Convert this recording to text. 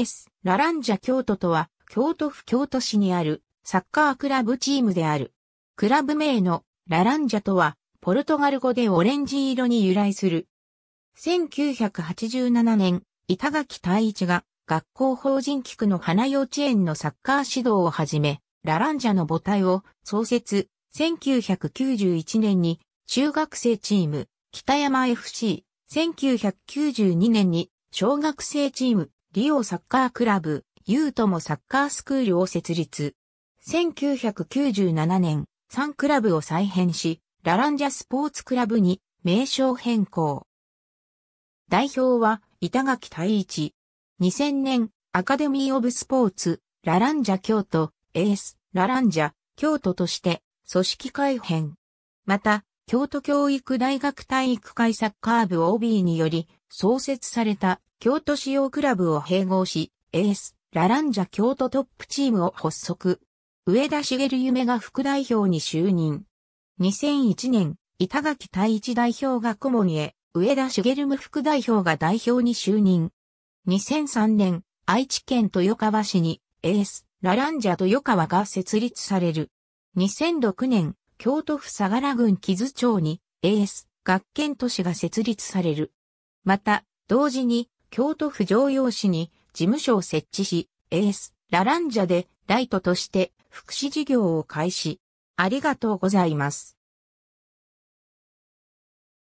エーラランジャ京都とは、京都府京都市にあるサッカークラブチームである。クラブ名のラランジャとは、ポルトガル語でオレンジ色に由来する。1987年、板垣太一が学校法人菊の花幼稚園のサッカー指導をはじめ、ラランジャの母体を創設、1991年に中学生チーム、北山 FC、1992年に小学生チーム、リオサッカークラブ、ユートもサッカースクールを設立。1997年、3クラブを再編し、ラランジャスポーツクラブに名称変更。代表は板垣太一。2000年、アカデミー・オブ・スポーツ、ラランジャ京都、エース、ラランジャ、京都として、組織改編。また、京都教育大学体育会サッカー部 OB により、創設された京都市用クラブを併合し、エース、ラランジャ京都トップチームを発足。上田茂夢が副代表に就任。2001年、板垣太一代表が顧問へ、上田茂夢副代表が代表に就任。2003年、愛知県豊川市に、エース、ラランジャ豊川が設立される。2006年、京都府相良郡木津町に、エース、学研都市が設立される。また、同時に、京都府常用市に事務所を設置し、エース、ラランジャでライトとして福祉事業を開始。ありがとうございます。